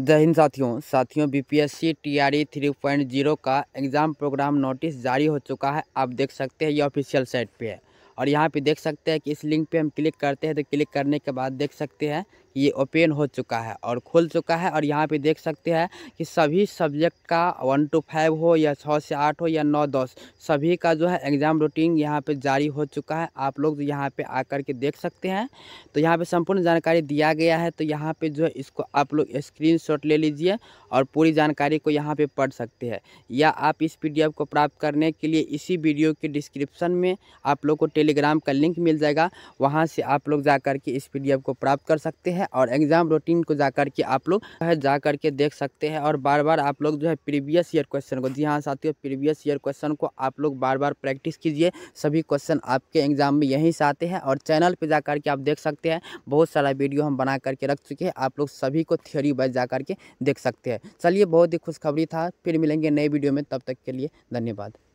जय हिंद साथियों साथियों बीपीएससी टीआरई जीरो का एग्ज़ाम प्रोग्राम नोटिस जारी हो चुका है आप देख सकते हैं ये ऑफिशियल साइट पे है और यहाँ पे देख सकते हैं कि इस लिंक पे हम क्लिक करते हैं तो क्लिक करने के बाद देख सकते हैं ये ओपन हो चुका है और खुल चुका है और यहाँ पे देख सकते हैं कि सभी सब्जेक्ट का वन टू फाइव हो या छः से आठ हो या नौ दस सभी का जो है एग्ज़ाम रूटीन यहाँ पे जारी हो चुका है आप लोग यहाँ पे आकर के देख सकते हैं तो यहाँ पे संपूर्ण जानकारी दिया गया है तो यहाँ पे जो है इसको आप लोग स्क्रीन ले लीजिए और पूरी जानकारी को यहाँ पर पढ़ सकते हैं या आप इस पी को प्राप्त करने के लिए इसी वीडियो के डिस्क्रिप्सन में आप लोग को टेलीग्राम का लिंक मिल जाएगा वहाँ से आप लोग जा के इस पी को प्राप्त कर सकते हैं है और एग्ज़ाम रूटीन को जा करके आप लोग है जा करके देख सकते हैं और बार बार आप लोग जो है प्रीवियस ईयर क्वेश्चन को जी हाँ साथियों प्रीवियस ईयर क्वेश्चन को आप लोग बार बार प्रैक्टिस कीजिए सभी क्वेश्चन आपके एग्ज़ाम में यहीं से आते हैं और चैनल पर जा करके आप देख सकते हैं बहुत सारा वीडियो हम बना करके रख चुके हैं आप लोग सभी को थियोरी वाइज जा करके देख सकते हैं चलिए बहुत ही खुशखबरी था फिर मिलेंगे नए वीडियो में तब तक के लिए धन्यवाद